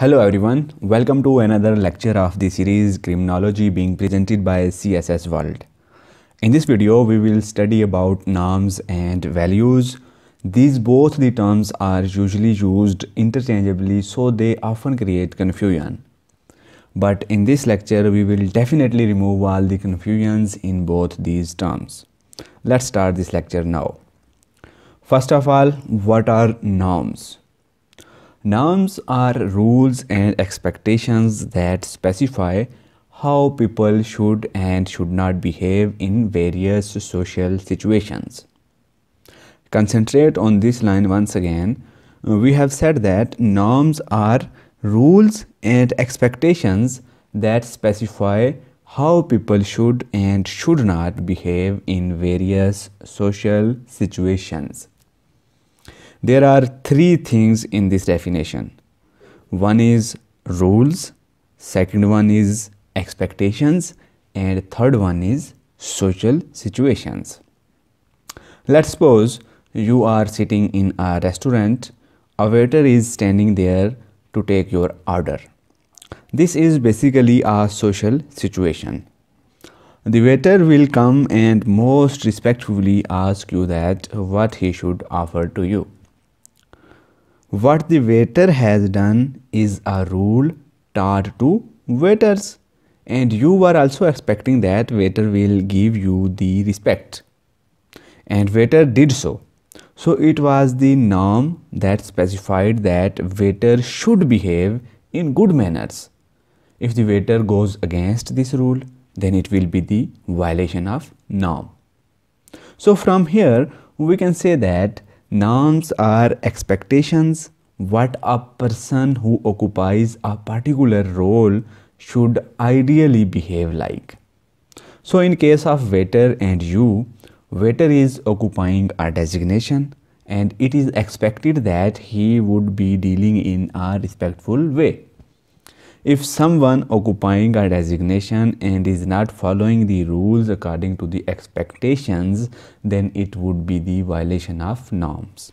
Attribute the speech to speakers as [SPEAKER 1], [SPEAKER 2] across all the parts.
[SPEAKER 1] Hello everyone, welcome to another lecture of the series Criminology being presented by CSS World. In this video, we will study about norms and values. These both the terms are usually used interchangeably so they often create confusion. But in this lecture, we will definitely remove all the confusions in both these terms. Let's start this lecture now. First of all, what are norms? Norms are rules and expectations that specify how people should and should not behave in various social situations. Concentrate on this line once again. Uh, we have said that norms are rules and expectations that specify how people should and should not behave in various social situations. There are three things in this definition. One is rules, second one is expectations, and third one is social situations. Let's suppose you are sitting in a restaurant, a waiter is standing there to take your order. This is basically a social situation. The waiter will come and most respectfully ask you that what he should offer to you. What the waiter has done is a rule taught to waiters and you were also expecting that waiter will give you the respect and waiter did so. So it was the norm that specified that waiter should behave in good manners. If the waiter goes against this rule, then it will be the violation of norm. So from here, we can say that Nouns are expectations what a person who occupies a particular role should ideally behave like. So in case of waiter and you, waiter is occupying a designation and it is expected that he would be dealing in a respectful way. If someone occupying a designation and is not following the rules according to the expectations, then it would be the violation of norms.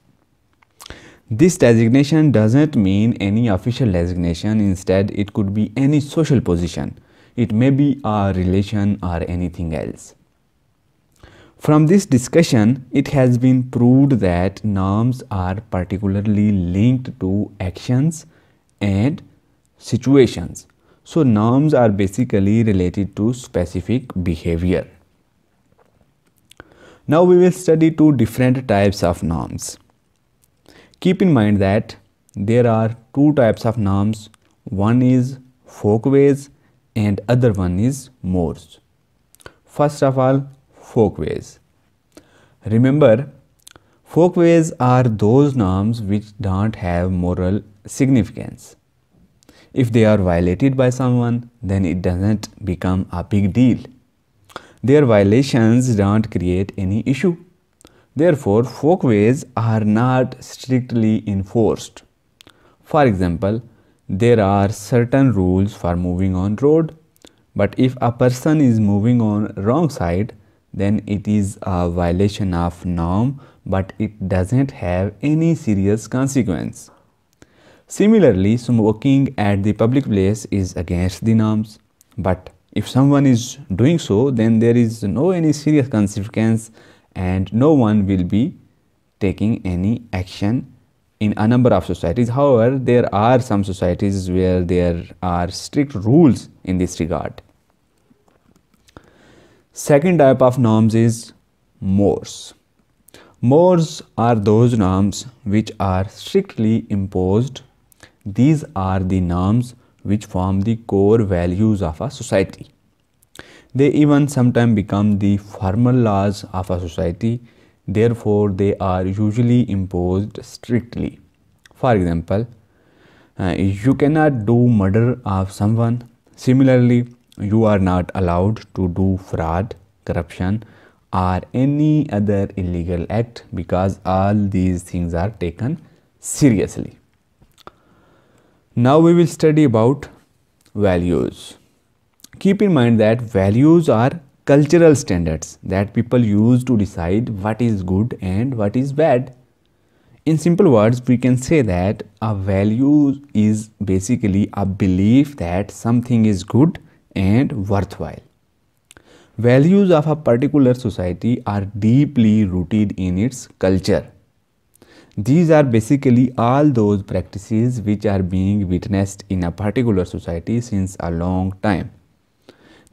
[SPEAKER 1] This designation doesn't mean any official designation, instead it could be any social position. It may be a relation or anything else. From this discussion, it has been proved that norms are particularly linked to actions and situations. So norms are basically related to specific behavior. Now we will study two different types of norms. Keep in mind that there are two types of norms. One is folkways and other one is mores. First of all, folkways. Remember, folkways are those norms which don't have moral significance. If they are violated by someone, then it doesn't become a big deal. Their violations don't create any issue. Therefore, folkways are not strictly enforced. For example, there are certain rules for moving on road, but if a person is moving on wrong side, then it is a violation of norm, but it doesn't have any serious consequence. Similarly, smoking at the public place is against the norms, but if someone is doing so, then there is no any serious consequence and no one will be taking any action in a number of societies. However, there are some societies where there are strict rules in this regard. Second type of norms is mores. Mores are those norms which are strictly imposed these are the norms which form the core values of a society. They even sometimes become the formal laws of a society, therefore, they are usually imposed strictly. For example, uh, you cannot do murder of someone. Similarly, you are not allowed to do fraud, corruption, or any other illegal act because all these things are taken seriously. Now we will study about values. Keep in mind that values are cultural standards that people use to decide what is good and what is bad. In simple words, we can say that a value is basically a belief that something is good and worthwhile. Values of a particular society are deeply rooted in its culture. These are basically all those practices which are being witnessed in a particular society since a long time.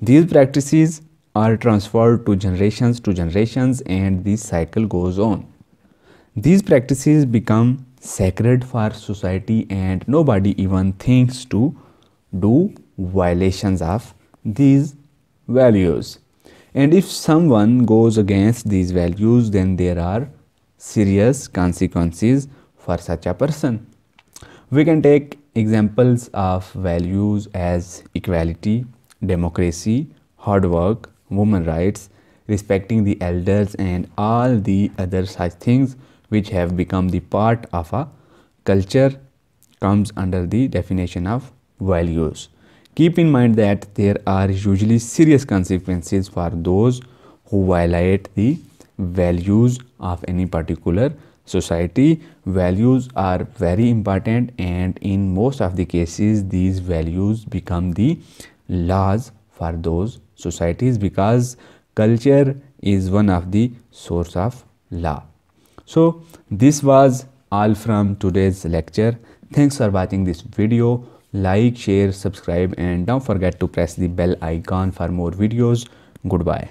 [SPEAKER 1] These practices are transferred to generations to generations and this cycle goes on. These practices become sacred for society and nobody even thinks to do violations of these values. And if someone goes against these values then there are serious consequences for such a person. We can take examples of values as equality, democracy, hard work, women rights, respecting the elders and all the other such things which have become the part of a culture comes under the definition of values. Keep in mind that there are usually serious consequences for those who violate the values of any particular society values are very important and in most of the cases these values become the laws for those societies because culture is one of the source of law so this was all from today's lecture thanks for watching this video like share subscribe and don't forget to press the bell icon for more videos goodbye